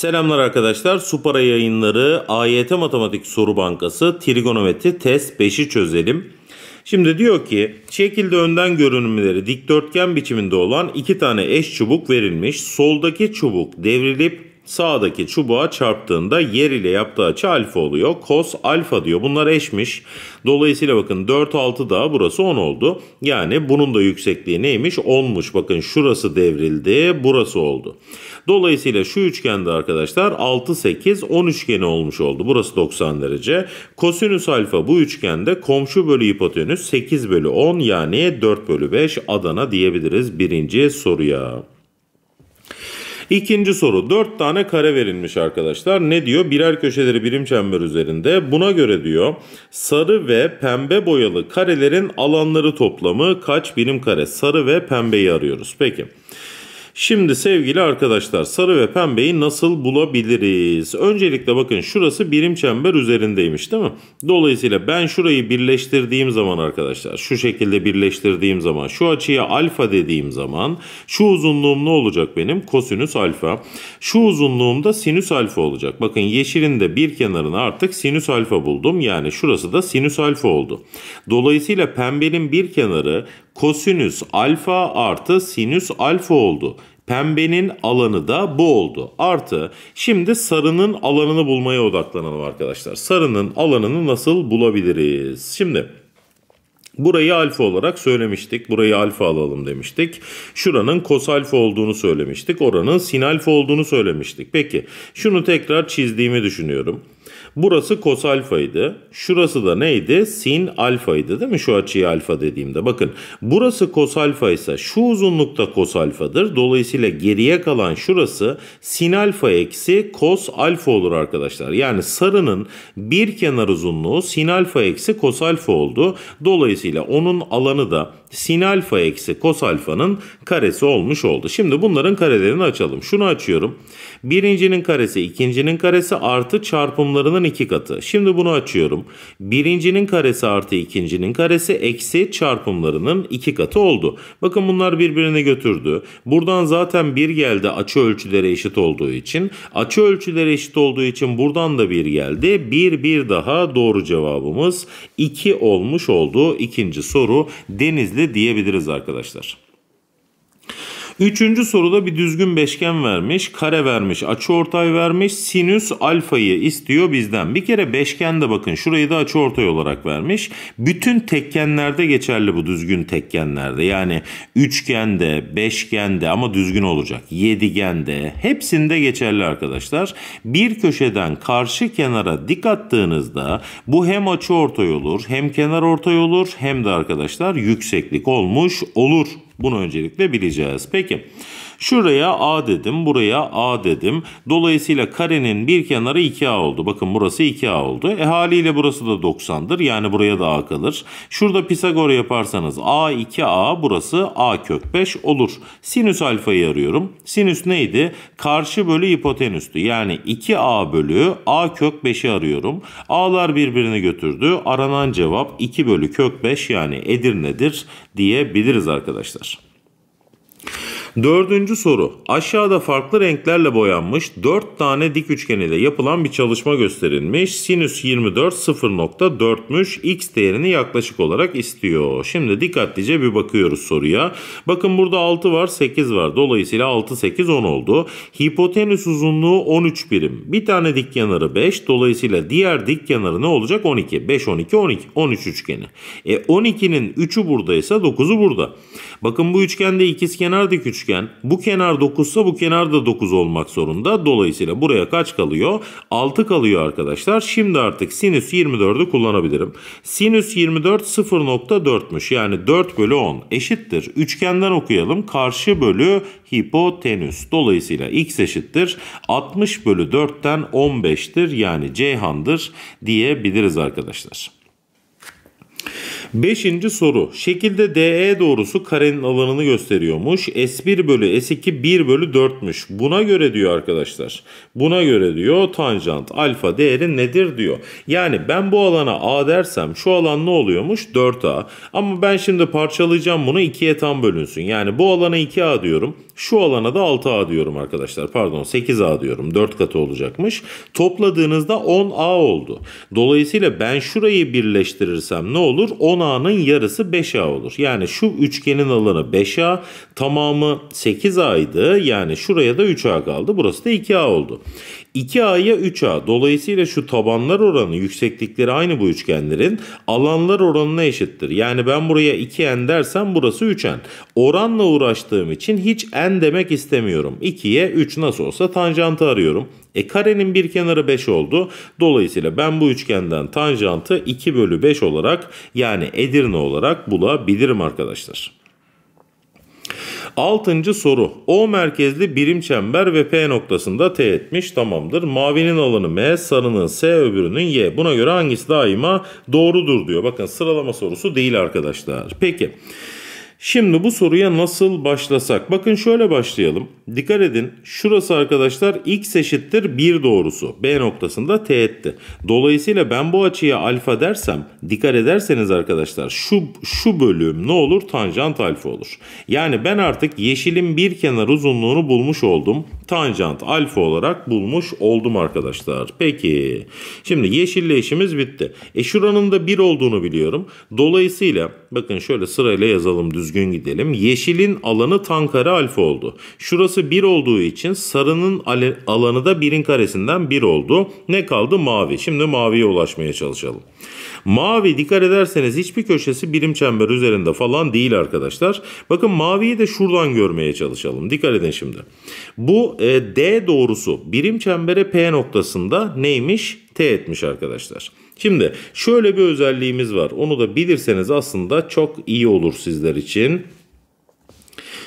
Selamlar arkadaşlar. Supara yayınları AYT Matematik Soru Bankası Trigonometri Test 5'i çözelim. Şimdi diyor ki şekilde önden görünümleri dikdörtgen biçiminde olan iki tane eş çubuk verilmiş. Soldaki çubuk devrilip sağdaki çubuğa çarptığında yer ile yaptığı açı alfa oluyor. Kos alfa diyor. Bunlar eşmiş. Dolayısıyla bakın 4 6 da burası 10 oldu. Yani bunun da yüksekliği neymiş? 10'muş. Bakın şurası devrildi. Burası oldu. Dolayısıyla şu üçgende arkadaşlar 6 8 10 üçgeni olmuş oldu. Burası 90 derece. Kosinüs alfa bu üçgende komşu bölü hipotenüs 8 bölü 10 yani 4 bölü 5 Adana diyebiliriz birinci soruya. İkinci soru 4 tane kare verilmiş arkadaşlar. Ne diyor? Birer köşeleri birim çember üzerinde. Buna göre diyor sarı ve pembe boyalı karelerin alanları toplamı kaç birim kare? Sarı ve pembeyi arıyoruz. Peki. Şimdi sevgili arkadaşlar sarı ve pembeyi nasıl bulabiliriz? Öncelikle bakın şurası birim çember üzerindeymiş değil mi? Dolayısıyla ben şurayı birleştirdiğim zaman arkadaşlar şu şekilde birleştirdiğim zaman şu açıya alfa dediğim zaman şu uzunluğum ne olacak benim? Kosinüs alfa. Şu uzunluğum da sinüs alfa olacak. Bakın yeşilin de bir kenarını artık sinüs alfa buldum. Yani şurası da sinüs alfa oldu. Dolayısıyla pembenin bir kenarı kosinüs alfa artı sinüs alfa oldu. Pembenin alanı da bu oldu. Artı şimdi sarının alanını bulmaya odaklanalım arkadaşlar. Sarının alanını nasıl bulabiliriz? Şimdi Burayı alfa olarak söylemiştik. Burayı alfa alalım demiştik. Şuranın kos alfa olduğunu söylemiştik. Oranın sin alfa olduğunu söylemiştik. Peki şunu tekrar çizdiğimi düşünüyorum. Burası kos alfaydı. Şurası da neydi? Sin alfaydı değil mi? Şu açıyı alfa dediğimde. Bakın burası kos alfa ise şu uzunlukta kos alfadır. Dolayısıyla geriye kalan şurası sin alfa eksi kos alfa olur arkadaşlar. Yani sarının bir kenar uzunluğu sin alfa eksi kos alfa oldu. Dolayısıyla onun alanı da sin alfa eksi kos alfanın karesi olmuş oldu. Şimdi bunların karelerini açalım. Şunu açıyorum. Birincinin karesi ikincinin karesi artı çarpımlarının iki katı. Şimdi bunu açıyorum. Birincinin karesi artı ikincinin karesi eksi çarpımlarının iki katı oldu. Bakın bunlar birbirine götürdü. Buradan zaten bir geldi açı ölçüleri eşit olduğu için. Açı ölçüleri eşit olduğu için buradan da bir geldi. Bir bir daha doğru cevabımız iki olmuş oldu. İkinci soru Denizli diyebiliriz arkadaşlar. Üçüncü soruda bir düzgün beşgen vermiş, kare vermiş, açıortay vermiş, sinüs alfayı istiyor bizden. Bir kere beşgende bakın şurayı da açıortay olarak vermiş. Bütün tekkenlerde geçerli bu düzgün tekkenlerde. Yani üçgende, beşgende ama düzgün olacak. Yedigende hepsinde geçerli arkadaşlar. Bir köşeden karşı kenara dik attığınızda bu hem açıortay olur, hem kenar ortay olur, hem de arkadaşlar yükseklik olmuş olur. Bunu öncelikle bileceğiz. Peki şuraya A dedim buraya A dedim. Dolayısıyla karenin bir kenarı 2A oldu. Bakın burası 2A oldu. E haliyle burası da 90'dır. Yani buraya da A kalır. Şurada Pisagor yaparsanız A 2A burası A kök 5 olur. Sinüs alfayı arıyorum. Sinüs neydi? Karşı bölü hipotenüstü. Yani 2A bölü A kök 5'i arıyorum. A'lar birbirini götürdü. Aranan cevap 2 bölü kök 5 yani Edirne'dir diyebiliriz arkadaşlar. Dördüncü soru. Aşağıda farklı renklerle boyanmış 4 tane dik üçgen ile yapılan bir çalışma gösterilmiş. Sinüs 24 0.4'müş. X değerini yaklaşık olarak istiyor. Şimdi dikkatlice bir bakıyoruz soruya. Bakın burada 6 var 8 var. Dolayısıyla 6 8 10 oldu. Hipotenüs uzunluğu 13 birim. Bir tane dik kenarı 5. Dolayısıyla diğer dik kenarı ne olacak? 12. 5 12 12 13 üçgeni. E 12'nin 3'ü buradaysa 9'u burada. Bakın bu üçgende ikizkenar dik üçgen üçgen. Bu kenar 9 ise bu kenar da 9 olmak zorunda. Dolayısıyla buraya kaç kalıyor? 6 kalıyor arkadaşlar. Şimdi artık sinüs 24'ü kullanabilirim. Sinüs 24 0.4'müş. Yani 4 bölü 10 eşittir. Üçgenden okuyalım. Karşı bölü hipotenüs. Dolayısıyla x eşittir. 60 bölü 4'ten 15'tir. Yani Ceyhan'dır diyebiliriz arkadaşlar. Beşinci soru. Şekilde DE doğrusu karenin alanını gösteriyormuş. S1 bölü S2 1 bölü 4'müş. Buna göre diyor arkadaşlar. Buna göre diyor tanjant alfa değeri nedir diyor. Yani ben bu alana A dersem şu alan ne oluyormuş? 4A. Ama ben şimdi parçalayacağım bunu 2'ye tam bölünsün. Yani bu alana 2A diyorum. Şu alana da 6A diyorum arkadaşlar. Pardon 8A diyorum. 4 katı olacakmış. Topladığınızda 10A oldu. Dolayısıyla ben şurayı birleştirirsem ne olur? 10 10A'nın yarısı 5A olur. Yani şu üçgenin alanı 5A tamamı 8A'ydı. Yani şuraya da 3A kaldı. Burası da 2A oldu. 2A'ya 3A. Dolayısıyla şu tabanlar oranı yükseklikleri aynı bu üçgenlerin alanlar oranına eşittir. Yani ben buraya 2N dersem burası 3N. Oranla uğraştığım için hiç N demek istemiyorum. 2'ye 3 nasıl olsa tanjantı arıyorum. E karenin bir kenarı 5 oldu. Dolayısıyla ben bu üçgenden tanjantı 2 bölü 5 olarak yani Edirne olarak bulabilirim arkadaşlar. Altıncı soru. O merkezli birim çember ve P noktasında T etmiş tamamdır. Mavinin alanı M, sarının S, öbürünün Y. Buna göre hangisi daima doğrudur diyor. Bakın sıralama sorusu değil arkadaşlar. Peki. Peki. Şimdi bu soruya nasıl başlasak? Bakın şöyle başlayalım. Dikkat edin şurası arkadaşlar x eşittir 1 doğrusu. B noktasında teğetti. Dolayısıyla ben bu açıya alfa dersem dikkat ederseniz arkadaşlar şu, şu bölüm ne olur? Tanjant alfa olur. Yani ben artık yeşilin bir kenar uzunluğunu bulmuş oldum tanjant alfa olarak bulmuş oldum arkadaşlar. Peki şimdi yeşille işimiz bitti. E şuranın da 1 olduğunu biliyorum. Dolayısıyla bakın şöyle sırayla yazalım düzgün gidelim. Yeşilin alanı tan kare alfa oldu. Şurası 1 olduğu için sarının alanı da 1'in karesinden 1 oldu. Ne kaldı? Mavi. Şimdi maviye ulaşmaya çalışalım. Mavi dikkat ederseniz hiçbir köşesi birim çember üzerinde falan değil arkadaşlar. Bakın maviyi de şuradan görmeye çalışalım. Dikkat edin şimdi. Bu e, D doğrusu birim çembere P noktasında neymiş? T etmiş arkadaşlar. Şimdi şöyle bir özelliğimiz var. Onu da bilirseniz aslında çok iyi olur sizler için.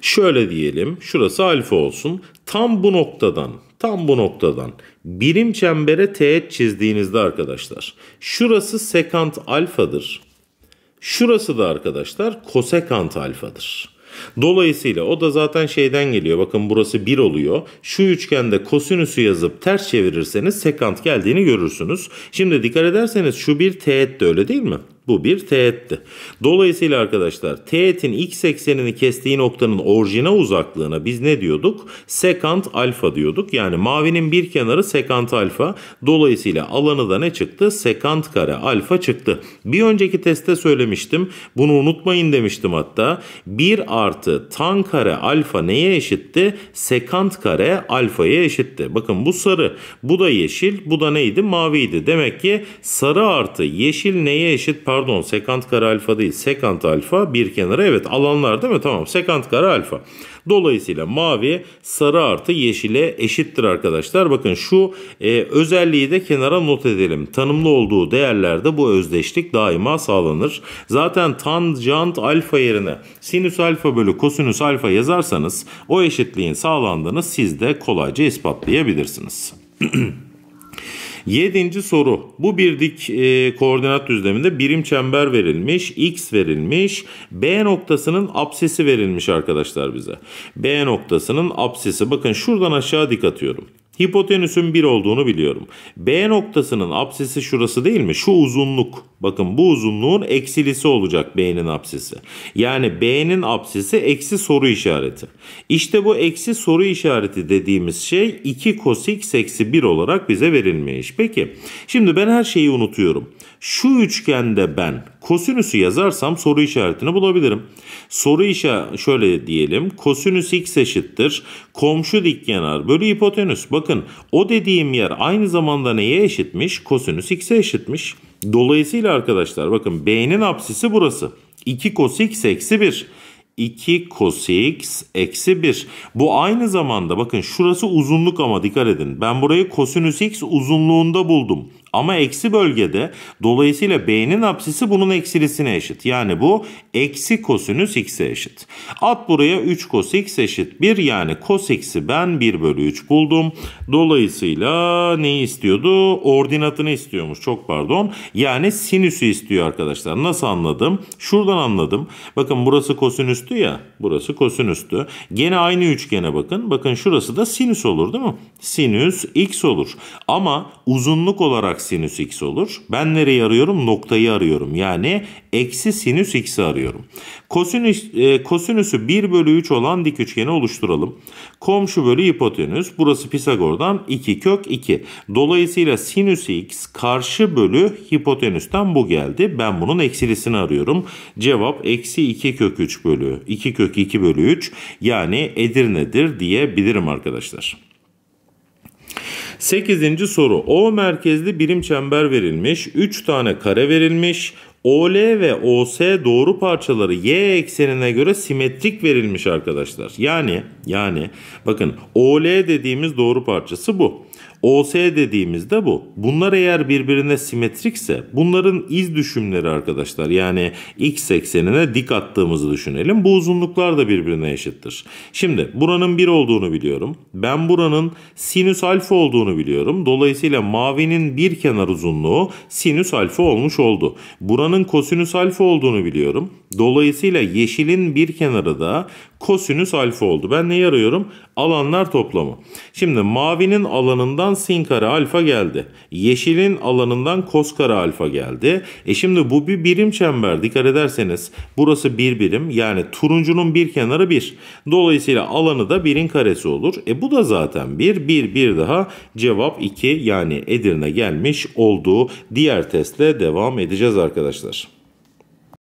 Şöyle diyelim. Şurası alfa olsun. Tam bu noktadan, tam bu noktadan birim çembere teğet çizdiğinizde arkadaşlar. Şurası sekant alfadır. Şurası da arkadaşlar kosekant alfadır. Dolayısıyla o da zaten şeyden geliyor. Bakın burası 1 oluyor. Şu üçgende kosinüsü yazıp ters çevirirseniz sekant geldiğini görürsünüz. Şimdi dikkat ederseniz şu bir teğet de öyle değil mi? Bu bir teğetti. Dolayısıyla arkadaşlar teğetin x eksenini kestiği noktanın orijine uzaklığına biz ne diyorduk? Sekant alfa diyorduk. Yani mavinin bir kenarı sekant alfa. Dolayısıyla alanı da ne çıktı? Sekant kare alfa çıktı. Bir önceki testte söylemiştim. Bunu unutmayın demiştim hatta. 1 artı tan kare alfa neye eşitti? Sekant kare alfaya eşitti. Bakın bu sarı, bu da yeşil, bu da neydi? Maviydi. Demek ki sarı artı yeşil neye eşit? Pardon pardon sekant kare alfa değil sekant alfa bir kenara evet alanlar değil mi tamam sekant kare alfa. Dolayısıyla mavi sarı artı yeşile eşittir arkadaşlar. Bakın şu e, özelliği de kenara not edelim. Tanımlı olduğu değerlerde bu özdeşlik daima sağlanır. Zaten tanjant alfa yerine sinüs alfa bölü kosinüs alfa yazarsanız o eşitliğin sağlandığını siz de kolayca ispatlayabilirsiniz. Yedinci soru. Bu bir dik e, koordinat düzleminde birim çember verilmiş, x verilmiş, b noktasının absesi verilmiş arkadaşlar bize. b noktasının absesi. Bakın şuradan aşağı dik atıyorum. Hipotenüsün 1 olduğunu biliyorum. B noktasının absesi şurası değil mi? Şu uzunluk. Bakın bu uzunluğun eksilisi olacak B'nin apsisi. Yani B'nin apsisi eksi soru işareti. İşte bu eksi soru işareti dediğimiz şey 2 cos x eksi 1 olarak bize verilmiş. Peki şimdi ben her şeyi unutuyorum. Şu üçgende ben kosinüsü yazarsam soru işaretini bulabilirim. Soru işareti şöyle diyelim. Kosinüs x eşittir. Komşu dik kenar bölü hipotenüs. Bakın o dediğim yer aynı zamanda neye eşitmiş? Kosinüs x'e eşitmiş. Dolayısıyla arkadaşlar bakın B'nin apsisi burası. 2 x eksi 1. 2 x eksi 1. Bu aynı zamanda bakın şurası uzunluk ama dikkat edin. Ben burayı kosinüs x uzunluğunda buldum. Ama eksi bölgede dolayısıyla b'nin apsisi bunun eksilisine eşit. Yani bu eksi kosinüs x'e eşit. At buraya 3 cos x eşit 1 yani cos x'i ben 1 bölü 3 buldum. Dolayısıyla neyi istiyordu? Ordinatını istiyormuş çok pardon. Yani sinüsü istiyor arkadaşlar. Nasıl anladım? Şuradan anladım. Bakın burası kosinüstü ya. Burası kosinüstü. Gene aynı üçgene bakın. Bakın şurası da sinüs olur değil mi? Sinüs x olur. Ama uzunluk olarak olarak sinüs x olur. Ben nereyi arıyorum? Noktayı arıyorum. Yani eksi sinüs x'i arıyorum. Kosinüs, e, kosinüsü 1 bölü 3 olan dik üçgeni oluşturalım. Komşu bölü hipotenüs. Burası Pisagor'dan 2 kök 2. Dolayısıyla sinüs x karşı bölü hipotenüsten bu geldi. Ben bunun eksilisini arıyorum. Cevap eksi 2 kök 3 bölü 2 kök 2 bölü 3 yani Edirne'dir diyebilirim arkadaşlar. 8. soru. O merkezli birim çember verilmiş. 3 tane kare verilmiş. OL ve OS doğru parçaları y eksenine göre simetrik verilmiş arkadaşlar. Yani yani bakın OL dediğimiz doğru parçası bu. OS dediğimiz de bu. Bunlar eğer birbirine simetrikse bunların iz düşümleri arkadaşlar yani x eksenine dik attığımızı düşünelim. Bu uzunluklar da birbirine eşittir. Şimdi buranın 1 olduğunu biliyorum. Ben buranın sinüs alfa olduğunu biliyorum. Dolayısıyla mavinin bir kenar uzunluğu sinüs alfa olmuş oldu. Buranın kosinüs alfa olduğunu biliyorum. Dolayısıyla yeşilin bir kenarı da kosinüs alfa oldu. Ben neyi arıyorum? Alanlar toplamı. Şimdi mavinin alanından sin kare alfa geldi. Yeşilin alanından kos kare alfa geldi. E şimdi bu bir birim çember. Dikkat ederseniz burası bir birim. Yani turuncunun bir kenarı bir. Dolayısıyla alanı da birin karesi olur. E bu da zaten bir. Bir bir daha cevap iki yani Edirne gelmiş olduğu diğer testle devam edeceğiz arkadaşlar.